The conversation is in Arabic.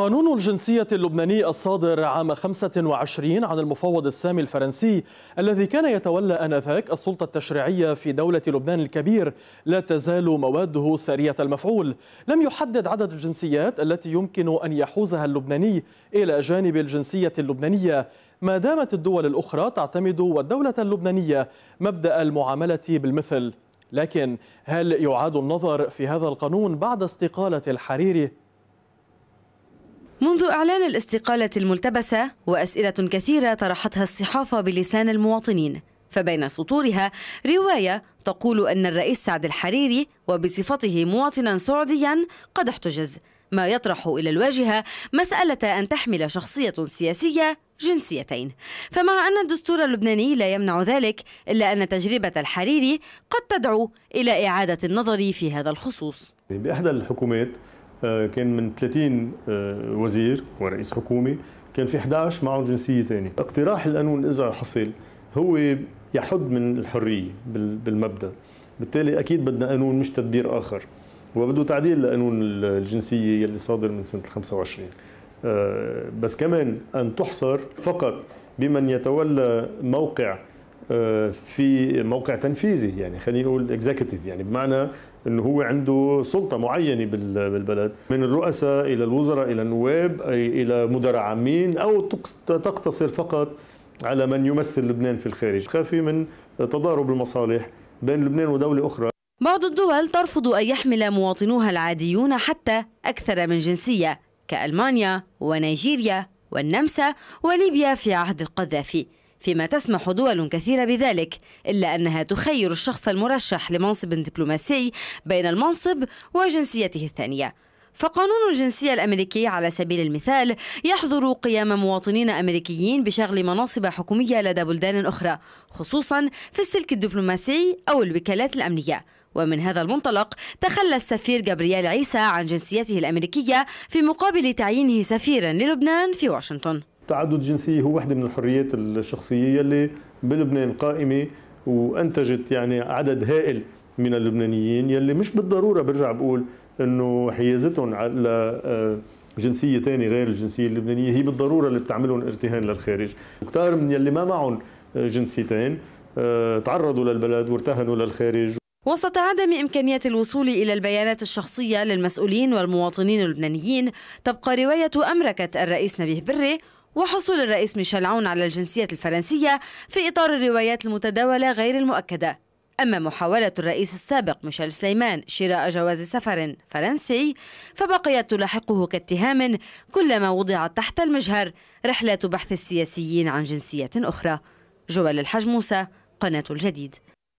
قانون الجنسية اللبناني الصادر عام 25 عن المفوض السامي الفرنسي الذي كان يتولى آنذاك السلطة التشريعية في دولة لبنان الكبير لا تزال مواده سارية المفعول لم يحدد عدد الجنسيات التي يمكن أن يحوزها اللبناني إلى جانب الجنسية اللبنانية ما دامت الدول الأخرى تعتمد والدولة اللبنانية مبدأ المعاملة بالمثل لكن هل يعاد النظر في هذا القانون بعد استقالة الحريري منذ إعلان الاستقالة الملتبسة وأسئلة كثيرة طرحتها الصحافة بلسان المواطنين فبين سطورها رواية تقول أن الرئيس سعد الحريري وبصفته مواطنا سعوديا قد احتجز ما يطرح إلى الواجهة مسألة أن تحمل شخصية سياسية جنسيتين فمع أن الدستور اللبناني لا يمنع ذلك إلا أن تجربة الحريري قد تدعو إلى إعادة النظر في هذا الخصوص بإحدى الحكومات آه، كان من 30 آه، وزير ورئيس حكومه كان في 11 معهم جنسيه ثانيه اقتراح القانون اذا حصل هو يحد من الحريه بالمبدا بالتالي اكيد بدنا قانون مش تدبير اخر وبده تعديل لقانون الجنسيه يلي صادر من سنه 25 آه، بس كمان ان تحصر فقط بمن يتولى موقع آه، في موقع تنفيذي يعني خلينا نقول اكزيكتيف يعني بمعنى انه هو عنده سلطه معينه بالبلد من الرؤساء الى الوزراء الى النواب الى مدراء عامين او تقتصر فقط على من يمثل لبنان في الخارج خافي من تضارب المصالح بين لبنان ودوله اخرى بعض الدول ترفض ان يحمل مواطنوها العاديون حتى اكثر من جنسيه كالمانيا ونيجيريا والنمسا وليبيا في عهد القذافي فيما تسمح دول كثيرة بذلك إلا أنها تخير الشخص المرشح لمنصب دبلوماسي بين المنصب وجنسيته الثانية فقانون الجنسية الأمريكي على سبيل المثال يحظر قيام مواطنين أمريكيين بشغل مناصب حكومية لدى بلدان أخرى خصوصا في السلك الدبلوماسي أو الوكالات الأمنية ومن هذا المنطلق تخلى السفير جابرييل عيسى عن جنسيته الأمريكية في مقابل تعيينه سفيرا للبنان في واشنطن التعدد الجنسي هو وحده من الحريات الشخصيه اللي بلبنان قائمه وانتجت يعني عدد هائل من اللبنانيين يلي مش بالضروره برجع بقول انه حيازتهم على آه، جنسيه ثانيه غير الجنسيه اللبنانيه هي بالضروره اللي بتعملهم ارتهان للخارج وكتار من يلي ما معهم آه، جنسيتين آه، تعرضوا للبلد وارتهنوا للخارج وسط عدم إمكانية الوصول إلى البيانات الشخصية للمسؤولين والمواطنين اللبنانيين تبقى رواية أمركة الرئيس نبيه بري وحصول الرئيس ميشيل عون على الجنسية الفرنسية في إطار الروايات المتداولة غير المؤكدة أما محاولة الرئيس السابق ميشيل سليمان شراء جواز سفر فرنسي فبقيت تلاحقه كاتهام كلما وضعت تحت المجهر رحلات بحث السياسيين عن جنسية أخرى جوال الحج موسى قناة الجديد